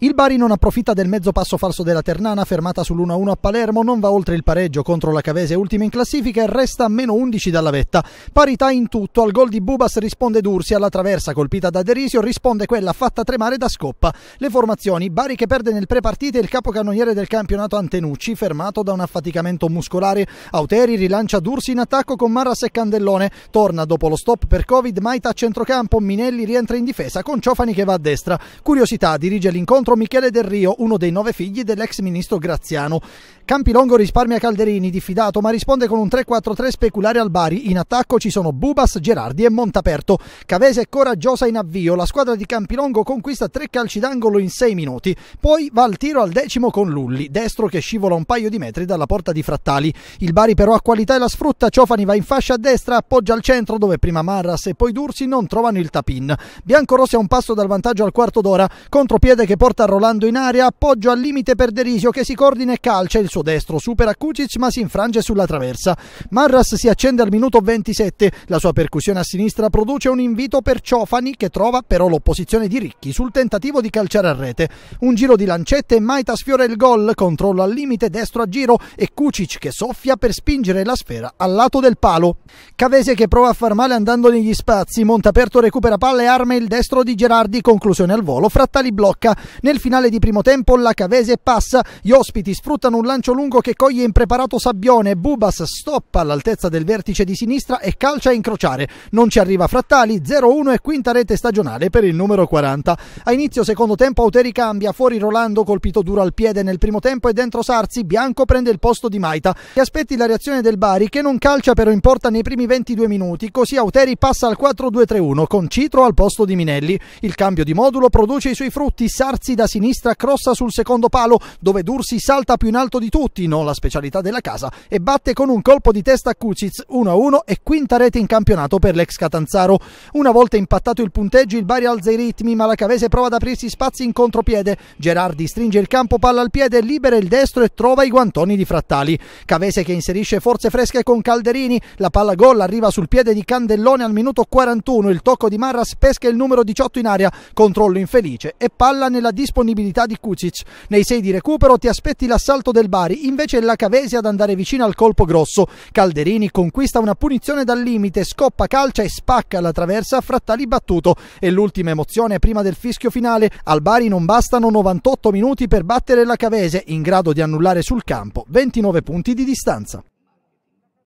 Il Bari non approfitta del mezzo passo falso della Ternana, fermata sull'1-1 a Palermo, non va oltre il pareggio contro la Cavese, ultima in classifica, e resta a meno 11 dalla vetta. Parità in tutto, al gol di Bubas risponde D'Ursi, alla traversa colpita da Derisio risponde quella fatta tremare da Scoppa. Le formazioni, Bari che perde nel prepartite il capocannoniere del campionato Antenucci, fermato da un affaticamento muscolare. Auteri rilancia D'Ursi in attacco con Marras e Candellone, torna dopo lo stop per Covid, Maita a centrocampo, Minelli rientra in difesa con Ciofani che va a destra. Curiosità, dirige l'incontro contro Michele Del Rio, uno dei nove figli dell'ex ministro Graziano. Campilongo risparmia Calderini, diffidato, ma risponde con un 3-4-3 speculare al Bari. In attacco ci sono Bubas, Gerardi e Montaperto. Cavese è coraggiosa in avvio. La squadra di Campilongo conquista tre calci d'angolo in sei minuti. Poi va al tiro al decimo con Lulli, destro che scivola un paio di metri dalla porta di Frattali. Il Bari però ha qualità e la sfrutta. Ciofani va in fascia a destra, appoggia al centro dove prima Marras e poi Dursi non trovano il tapin. Biancorossi ha un passo dal vantaggio al quarto d'ora. Contropiede che porta porta rollando in area, appoggio al limite per Derisio che si coordina e calcia il suo destro, supera Kucic ma si infrange sulla traversa. Marras si accende al minuto 27, la sua percussione a sinistra produce un invito per Ciofani che trova però l'opposizione di Ricchi sul tentativo di calciare a rete. Un giro di lancette e Maita sfiora il gol, controllo al limite destro a giro e Kucic che soffia per spingere la sfera al lato del palo. Cavese che prova a far male andando negli spazi, Montaperto recupera palla e arma il destro di Gerardi, conclusione al volo, Frattali blocca. Nel finale di primo tempo la Cavese passa, gli ospiti sfruttano un lancio lungo che coglie impreparato Sabbione, Bubas stoppa all'altezza del vertice di sinistra e calcia a incrociare. Non ci arriva Frattali, 0-1 e quinta rete stagionale per il numero 40. A inizio secondo tempo Auteri cambia, fuori Rolando colpito duro al piede nel primo tempo e dentro Sarzi, Bianco prende il posto di Maita. E aspetti la reazione del Bari che non calcia però in porta nei primi 22 minuti, così Auteri passa al 4-2-3-1 con Citro al posto di Minelli. Il cambio di modulo produce i suoi frutti, Sarzi da sinistra crossa sul secondo palo dove Dursi salta più in alto di tutti, non la specialità della casa, e batte con un colpo di testa Kucic 1-1 e quinta rete in campionato per l'ex Catanzaro. Una volta impattato il punteggio il Bari alza i ritmi ma la Cavese prova ad aprirsi spazi in contropiede. Gerardi stringe il campo palla al piede, libera il destro e trova i guantoni di Frattali. Cavese che inserisce forze fresche con Calderini, la palla gol arriva sul piede di Candellone al minuto 41, il tocco di Marras pesca il numero 18 in aria, controllo infelice e palla nella discussione disponibilità di Kucic. Nei sei di recupero ti aspetti l'assalto del Bari, invece è la Cavesi ad andare vicino al colpo grosso. Calderini conquista una punizione dal limite, scoppa calcia e spacca la traversa a frattali battuto. E l'ultima emozione prima del fischio finale, al Bari non bastano 98 minuti per battere la Cavese, in grado di annullare sul campo 29 punti di distanza.